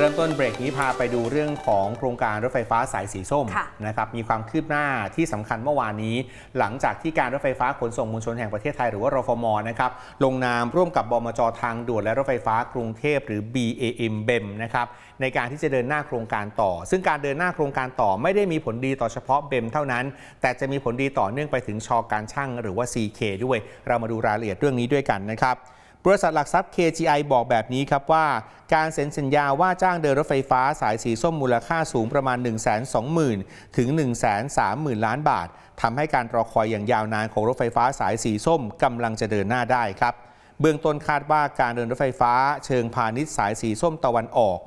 เริ่มต้นเบรกนี้พาไปดูเรื่องของโครงการรถไฟฟ้าสายสีส้มนะครับมีความคืบหน้าที่สำคัญเมื่อวานนี้ หลังจากที่การรถไฟฟ้าขนส่งมวลชนแห่งประเทศไทยหรือว่ารฟมนะครับลงนามร่วมกับบมจทางด่วนและรถไฟฟ้ากรุงเทพ หรือ BAM เบมนะครับในการที่จะเดินหน้าโครงการต่อ ซึ่งการเดินหน้าโครงการต่อไม่ได้มีผลดีต่อเฉพาะเบมเท่านั้น แต่จะมีผลดีต่อเนื่องไปถึงชอการช่าง หรือว่า CK ด้วย เรามาดูรายละเอียดเรื่องนี้ด้วยกันนะครับบริษัทหลักทรัพย์ KGI บอกแบบนี้ครับว่า การเซ็นสัญญาว่าจ้างเดินรถไฟฟ้าสายสีส้มมูลค่าสูงประมาณ 1 2 0 0 0 0 ถึง 1 3 0 0 0 0 ล้านบาททำให้การรอคอยอย่างยาวนานของรถไฟฟ้าสายสีส้มกำลังจะเดินหน้าได้ครับ เบื้องต้นคาดว่าการเดินรถไฟฟ้าเชิงพาณิชย์สายสีส้มตะวันออก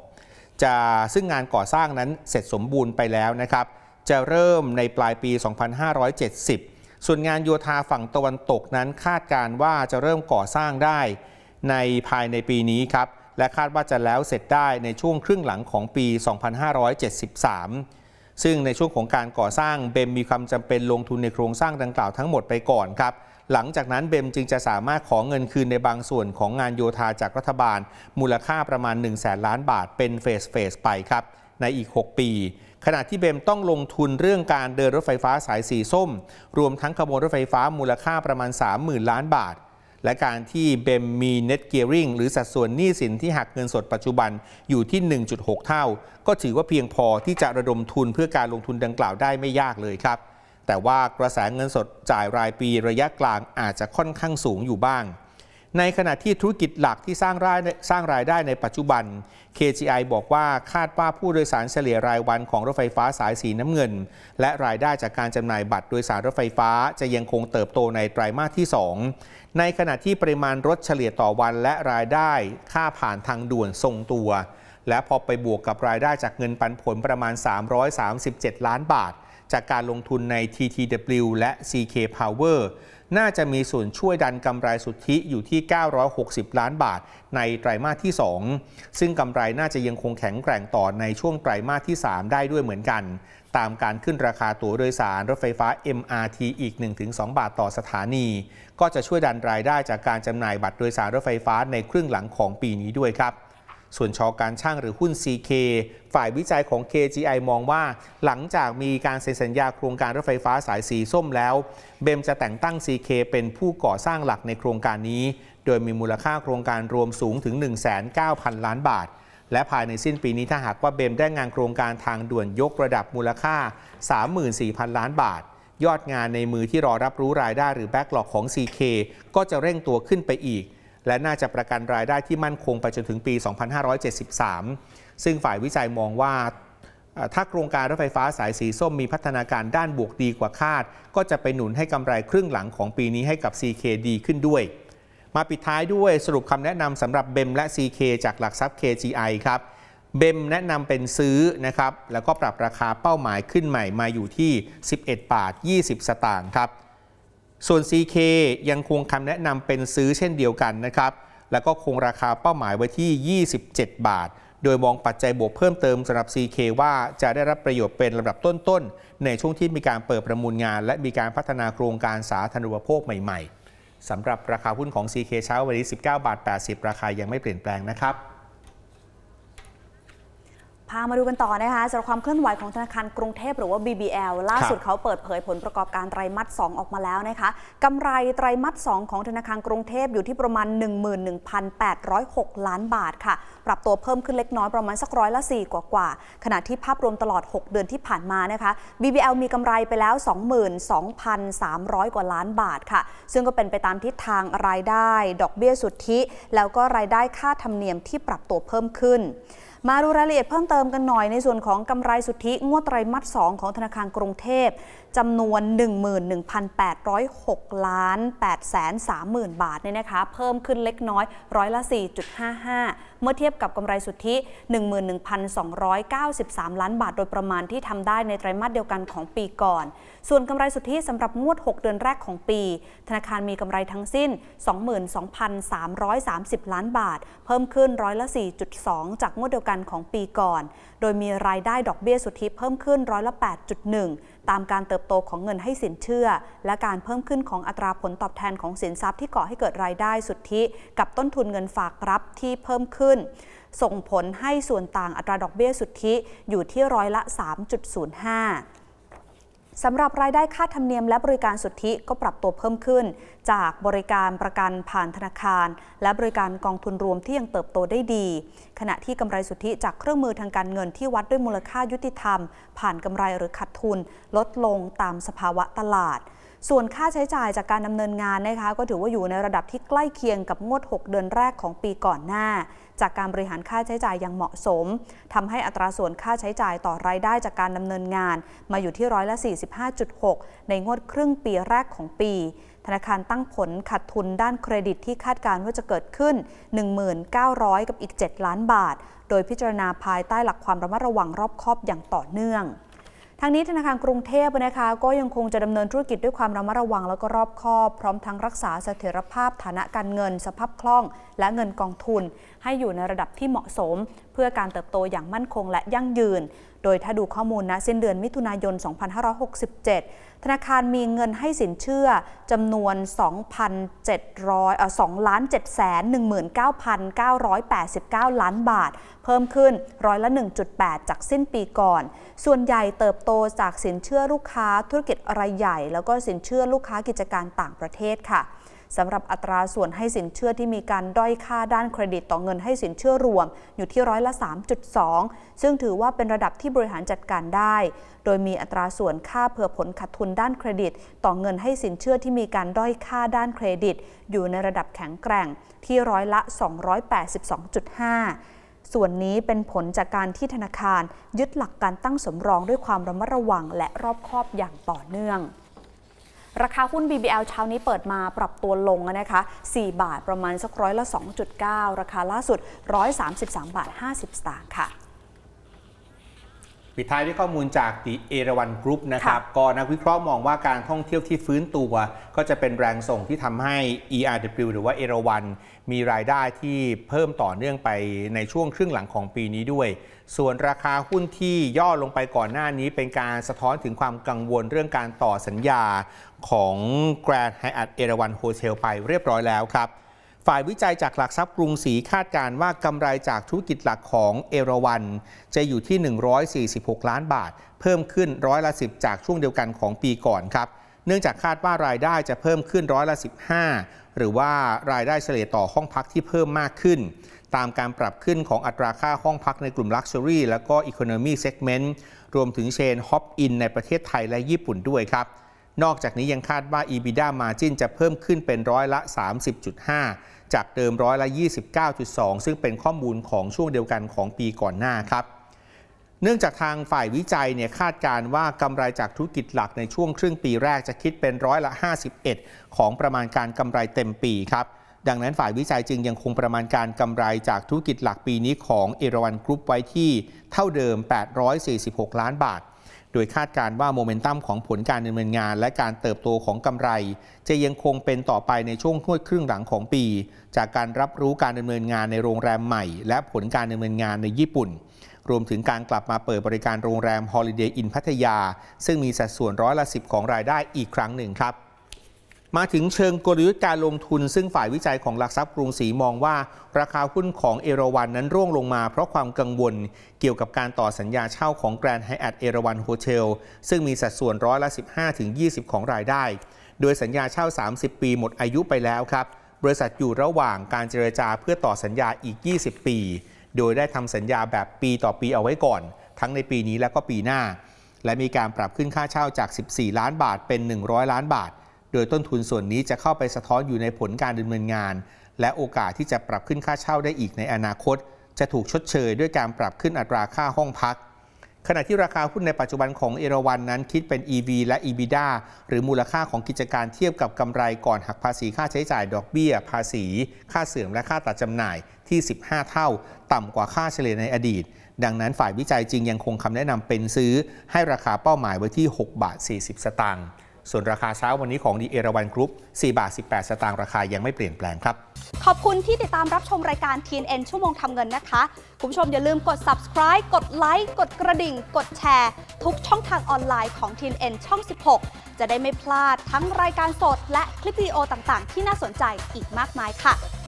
จะซึ่งงานก่อสร้างนั้นเสร็จสมบูรณ์ไปแล้วนะครับ จะเริ่มในปลายปี 2570ส่วนงานโยธาฝั่งตะวันตกนั้นคาดการว่าจะเริ่มก่อสร้างได้ในภายในปีนี้ครับ และคาดว่าจะแล้วเสร็จได้ในช่วงครึ่งหลังของปี 2573 ซึ่งในช่วงของการก่อสร้างเบมมีความจำเป็นลงทุนในโครงสร้างดังกล่าวทั้งหมดไปก่อนครับ หลังจากนั้นเบมจึงจะสามารถขอเงินคืนในบางส่วนของงานโยธาจากรัฐบาลมูลค่าประมาณ 1 0 0 0 0แสนล้านบาทเป็นเฟสเฟสไปครับในอีก 6 ปีขณะที่เบมต้องลงทุนเรื่องการเดินรถไฟฟ้าสายสีส้ม รวมทั้งขบวนรถไฟฟ้ามูลค่าประมาณ30,000 ล้านบาท และการที่เบมมี Net Gearing หรือสัดส่วนหนี้สินที่หักเงินสดปัจจุบันอยู่ที่ 1.6 เท่า ก็ถือว่าเพียงพอที่จะระดมทุนเพื่อการลงทุนดังกล่าวได้ไม่ยากเลยครับ แต่ว่ากระแสเงินสดจ่ายรายปีระยะกลางอาจจะค่อนข้างสูงอยู่บ้างในขณะที่ธุรกิจหลักที่สร้างรายสร้างรายได้ในปัจจุบัน KGI บอกว่าคาดว่าผู้โดยสารเฉลี่ยรายวันของรถไฟฟ้าสายสีน้ำเงิน และรายได้จากการจำหน่ายบัตรโดยสารรถไฟฟ้า จะยังคงเติบโตในไตรามาสที่ 2 ในขณะที่ปริมาณรถเฉลี่ยต่อวันและรายได้ค่าผ่านทางด่วนทรงตัว และพอไปบวกกับรายได้จากเงินปันผลประมาณ 337 ล้านบาท จากการลงทุนใน TTW และ CK Power น่าจะมีส่วนช่วยดันกำไรสุทธิอยู่ที่ 960 ล้านบาทในไตรมาสที่ 2 ซึ่งกำไรน่าจะยังคงแข็งแกร่งต่อในช่วงไตรมาสที่ 3 ได้ด้วยเหมือนกัน ตามการขึ้นราคาตั๋วโดยสารรถไฟฟ้า MRT อีก 1-2 บาทต่อสถานี ก็จะช่วยดันรายได้จากการจำหน่ายบัตรโดยสารรถไฟฟ้าในครึ่งหลังของปีนี้ด้วยครับส่วนชอการช่างหรือหุ้น CK ฝ่ายวิจัยของ KGI มองว่า หลังจากมีการเซ็นสัญญาโครงการรถไฟฟ้าสายสีส้มแล้ว เบมจะแต่งตั้ง CK เป็นผู้ก่อสร้างหลักในโครงการนี้โดยมีมูลค่าโครงการรวมสูงถึง1,900ล้านบาท และภายในสิ้นปีนี้ถ้าหากว่าเบมได้งานโครงการทางด่วนยกระดับมูลค่า34,000 ล้านบาท ยอดงานในมือที่รอรับรู้รายได้หรือแบ็กหลอกของ CK ก็จะเร่งตัวขึ้นไปอีกและน่าจะประกันรายได้ที่มั่นคงไปจนถึงปี 2573 ซึ่งฝ่ายวิจัยมองว่า ถ้าโครงการรถไฟฟ้าสายสีส้มมีพัฒนาการด้านบวกดีกว่าคาด ก็จะไปหนุนให้กำไรครึ่งหลังของปีนี้ให้กับ CK ดีขึ้นด้วย มาปิดท้ายด้วยสรุปคำแนะนำสำหรับเบมและ CK จากหลักทรัพย์ KGI ครับเบมแนะนำเป็นซื้อนะครับ แล้วก็ปรับราคาเป้าหมายขึ้นใหม่มาอยู่ที่ 11บาท 20 สตางค์ครับส่วน CK ยังคงคำแนะนำเป็นซื้อเช่นเดียวกันนะครับ แล้วก็คงราคาเป้าหมายไว้ที่ 27 บาท โดยมองปัจจัยบวกเพิ่มเติมสำหรับ CK ว่าจะได้รับประโยชน์เป็นลำดับต้น ๆ ในช่วงที่มีการเปิดประมูลงาน และมีการพัฒนาโครงการสาธารณูปโภคใหม่ ๆสำหรับราคาหุ้นของ CK เช้าวันนี้ 19 บาท 80 ราคายังไม่เปลี่ยนแปลงนะครับพามาดูกันต่อนะคะสำหรับความเคลื่อนไหวของธนาคารกรุงเทพหรือว่า BBL ล่าสุดเขาเปิดเผยผลประกอบการไตรมาส2ออกมาแล้วนะคะกำไรไตรมาส2ของธนาคารกรุงเทพอยู่ที่ประมาณ 11,806 ล้านบาท ค่ะ ปรับตัวเพิ่มขึ้นเล็กน้อยประมาณสักร้อยละ 4 กว่ากว่า ขณะที่ภาพรวมตลอด 6 เดือนที่ผ่านมานะคะ BBL มีกำไรไปแล้ว 22,300 กว่าล้านบาทค่ะ ซึ่งก็เป็นไปตามทิศทางรายได้ ดอกเบี้ยสุทธิ แล้วก็รายได้ค่าธรรมเนียมที่ปรับตัวเพิ่มขึ้นมาดูรายละเอียดเพิ่มเติมกันหน่อยในส่วนของกำไรสุทธิงวดไตรมาส2ของธนาคารกรุงเทพจำนวน 11,806ล้าน830,000 บาทเนี่ยนะคะเพิ่มขึ้นเล็กน้อยร้อยละ4.55 เมื่อเทียบกับกำไรสุทธิ 11,293 ล้านบาท โดยประมาณที่ทำได้ในไตรมาสเดียวกันของปีก่อน ส่วนกำไรสุทธิสำหรับงวด 6 เดือนแรกของปี ธนาคารมีกำไรทั้งสิ้น 22,330 ล้านบาท เพิ่มขึ้นร้อยละ4.2 จากงวดเดียวกันของปีก่อน โดยมีรายได้ดอกเบี้ยสุทธิ เพิ่มขึ้นร้อยละ8.1ตามการเติบโตของเงินให้สินเชื่อ และการเพิ่มขึ้นของอัตราผลตอบแทนของสินทรัพย์ที่ก่อให้เกิดรายได้สุทธิกับต้นทุนเงินฝากรับที่เพิ่มขึ้น ส่งผลให้ส่วนต่างอัตราดอกเบี้ยสุทธิอยู่ที่ร้อยละ 3.05สำหรับรายได้ค่าธรรมเนียมและบริการสุทธิก็ปรับตัวเพิ่มขึ้น จากบริการประกันผ่านธนาคารและบริการกองทุนรวมที่ยังเติบโตได้ดี ขณะที่กำไรสุทธิจากเครื่องมือทางการเงินที่วัดด้วยมูลค่ายุติธรรม ผ่านกำไรหรือขาดทุนลดลงตามสภาวะตลาดส่วนค่าใช้จ่ายจากการดำเนินงานนะคะ ก็ถือว่าอยู่ในระดับที่ใกล้เคียงกับงวด 6 เดือนแรกของปีก่อนหน้า จากการบริหารค่าใช้จ่ายอย่างเหมาะสม ทำให้อัตราส่วนค่าใช้จ่ายต่อรายได้จากการดำเนินงาน มาอยู่ที่ร้อยละ45.6 ในงวดครึ่งปีแรกของปีธนาคารตั้งผลขัดทุนด้านเครดิตที่คาดการณ์ว่าจะเกิดขึ้น1,900กับอีก 7 ล้านบาท โดยพิจารณาภายใต้หลักความระมัดระวังรอบคอบอย่างต่อเนื่องทางนี้ธนาคารกรุงเทพนะคะก็ยังคงจะดำเนินธุรกิจด้วยความระมัดระวังแล้วก็รอบคอบ พร้อมทั้งรักษาเสถียรภาพ ฐานะการเงิน สภาพคล่อง และเงินกองทุน ให้อยู่ในระดับที่เหมาะสมเพื่อการเติบโตอย่างมั่นคงและยั่งยืน โดยถ้าดูข้อมูลนะสิ้นเดือนมิถุนายน 2567 ธนาคารมีเงินให้สินเชื่อจำนวน 2,700เอ่อ2ล้าน7แสน19,989 ล้านบาท เพิ่มขึ้นร้อยละ 1.8 จากสิ้นปีก่อน ส่วนใหญ่เติบโตจากสินเชื่อลูกค้าธุรกิจรายใหญ่ แล้วก็สินเชื่อลูกค้ากิจการต่างประเทศค่ะสำหรับอัตราส่วนให้สินเชื่อที่มีการด้อยค่าด้านเครดิตต่อเงินให้สินเชื่อรวม อยู่ที่ร้อยละ 3.2 ซึ่งถือว่าเป็นระดับที่บริหารจัดการได้ โดยมีอัตราส่วนค่าเผื่อผลขาดทุนด้านเครดิต ต่อเงินให้สินเชื่อที่มีการด้อยค่าด้านเครดิต อยู่ในระดับแข็งแกร่งที่ร้อยละ 282.5 ส่วนนี้เป็นผลจากการที่ธนาคารยึดหลักการตั้งสมรองด้วยความระมัดระวังและรอบคอบอย่างต่อเนื่องราคาหุ้น BBL เช้านี้เปิดมาปรับตัวลงนะคะ4 บาทประมาณสักร้อยละ2.9 ราคาล่าสุด 133บาท50สตางค์ค่ะปิดท้ายด้วยข้อมูลจากตีเอราวันกรุ๊ปนะครับก็นักวิเคราะห์มองว่าการท่องเที่ยวที่ฟื้นตัวก็จะเป็นแรงส่งที่ทำให้ ERW หรือว่าเอราวันมีรายได้ที่เพิ่มต่อเนื่องไปในช่วงครึ่งหลังของปีนี้ด้วย ส่วนราคาหุ้นที่ย่อลงไปก่อนหน้านี้เป็นการสะท้อนถึงความกังวลเรื่องการต่อสัญญาของกรนด์ไฮแอทเอราวันโฮเทลไปเรียบร้อยแล้วครับฝ่ายวิจัยจากหลักทรัพย์กรุงศรีคาดการว่ากำไรจากธุรกิจหลักของเอราวันจะอยู่ที่ 146 ล้านบาท เพิ่มขึ้นร้อยละ10จากช่วงเดียวกันของปีก่อนครับเนื่องจากคาดว่ารายได้จะเพิ่มขึ้นร้อยละ15หรือว่ารายได้เฉลี่ยต่อห้องพักที่เพิ่มมากขึ้น ตามการปรับขึ้นของอัตราค่าห้องพักในกลุ่ม Luxury และก็ Economy Segment รวมถึงเชนฮอปอินในประเทศไทยและญี่ปุ่นด้วยครับนอกจากนี้ยังคาดว่า EBITDA Margin จะเพิ่มขึ้นเป็นร้อยละ 30.5 จากเดิมร้อยละ 29.2 ซึ่งเป็นข้อมูลของช่วงเดียวกันของปีก่อนหน้าครับ เนื่องจากทางฝ่ายวิจัยเนี่ยคาดการว่ากำไรจากธุรกิจหลักในช่วงครึ่งปีแรกจะคิดเป็นร้อยละ 51 ของประมาณการกำไรเต็มปีครับ ดังนั้นฝ่ายวิจัยจึงยังคงประมาณการกำไรจากธุรกิจหลักปีนี้ของเอราวันกรุ๊ปไว้ที่เท่าเดิม 846 ล้านบาทโดยคาดการว่าโมเมนตัมของผลการดำเนินงานและการเติบโตของกำไร จะยังคงเป็นต่อไปในช่วงห้วยครึ่งหลังของปี จากการรับรู้การดำเนินงานในโรงแรมใหม่ และผลการดำเนินงานในญี่ปุ่น รวมถึงการกลับมาเปิดบริการโรงแรม Holiday Inn พัทยาซึ่งมีสัดส่วนร้อยละ10 ของรายได้อีกครั้งหนึ่งครับมาถึงเชิงกลยุทธ์การลงทุนซึ่งฝ่ายวิจัยของหลักทรัพย์กรุงศรีมองว่า ราคาหุ้นของเอราวันนั้นร่วงลงมาเพราะความกังวลเกี่ยวกับการต่อสัญญาเช่าของแกรนด์ไฮแอทเอราวันโฮเทลซึ่งมีสัดส่วนร้อยละ 15-20 ของรายได้ โดยสัญญาเช่า 30 ปีหมดอายุไปแล้วครับ บริษัทอยู่ระหว่างการเจรจาเพื่อต่อสัญญาอีก 20 ปี โดยได้ทำสัญญาแบบปีต่อปีเอาไว้ก่อน ทั้งในปีนี้และก็ปีหน้า และมีการปรับขึ้นค่าเช่าจาก 14 ล้านบาทเป็น 100 ล้านบาทโดยต้นทุนส่วนนี้จะเข้าไปสะท้อนอยู่ในผลการดำเนินงาน และโอกาสที่จะปรับขึ้นค่าเช่าได้อีกในอนาคต จะถูกชดเชยด้วยการปรับขึ้นอัตราค่าห้องพัก ขณะที่ราคาหุ้นในปัจจุบันของเอราวันนั้นคิดเป็น EV และ EBITDA หรือมูลค่าของกิจการเทียบกับกำไรก่อนหักภาษีค่าใช้จ่ายดอกเบี้ยภาษี ค่าเสื่อมและค่าตัดจำหน่ายที่ 15 เท่า ต่ำกว่าค่าเฉลี่ยในอดีต ดังนั้นฝ่ายวิจัยจึงยังคงคำแนะนำเป็นซื้อ ให้ราคาเป้าหมายไว้ที่ 6 บาท 40 สตางค์ส่วนราคาเช้าวันนี้ของดีเอราวันกรุ๊ป4บาท18 สตางค์ราคายังไม่เปลี่ยนแปลงครับ ขอบคุณที่ติดตามรับชมรายการ TNN ชั่วโมงทำเงินนะคะ คุณผู้ชมอย่าลืมกด subscribe กดไลค์ กดกระดิ่ง กดแชร์ทุกช่องทางออนไลน์ของ TNN ช่อง 16 จะได้ไม่พลาดทั้งรายการสดและคลิปวิดีโอต่าง ๆ ที่น่าสนใจอีกมากมายค่ะ